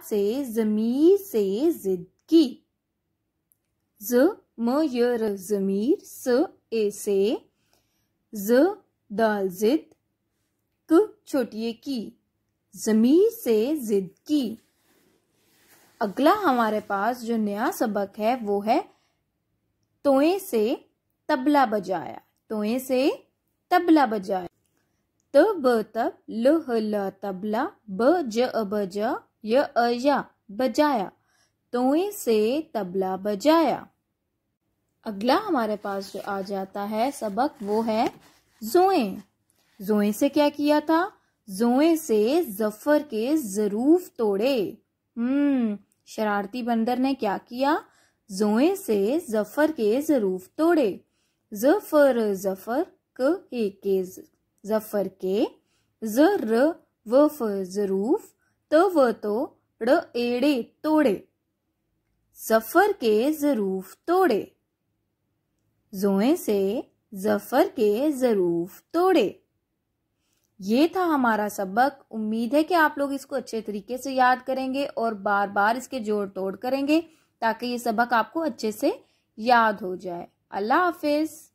जात से जमीर से जिद की ज म य र जमीर स ए से ज दाल जिद क छोटिए की जमीर से जिद की अगला हमारे पास जो नया सबक है वो है तोए से तबला बजाया तोए से तबला बजाया त ब तब ल ह ल तबला ब ज अब ज य अया बजाया तोए से तबला बजाया अगला हमारे पास जो आ जाता है सबक वो है जोए जोए से क्या किया था जोए से जफर के जरूफ तोड़े हम्म शरारती बंदर ने क्या किया जोए से जफर के जरूफ तोड़े जफर जफर क के जफर के जर वफ जरूफ व तो ड़ एड़े तोड़े जफर के जरूफ तोड़े जोए से जफर के ज़रूफ तोड़े ये था हमारा सबक उम्मीद है कि आप लोग इसको अच्छे तरीके से याद करेंगे और बार बार इसके जोड़ तोड़ करेंगे ताकि ये सबक आपको अच्छे से याद हो जाए अल्लाह हाफिज़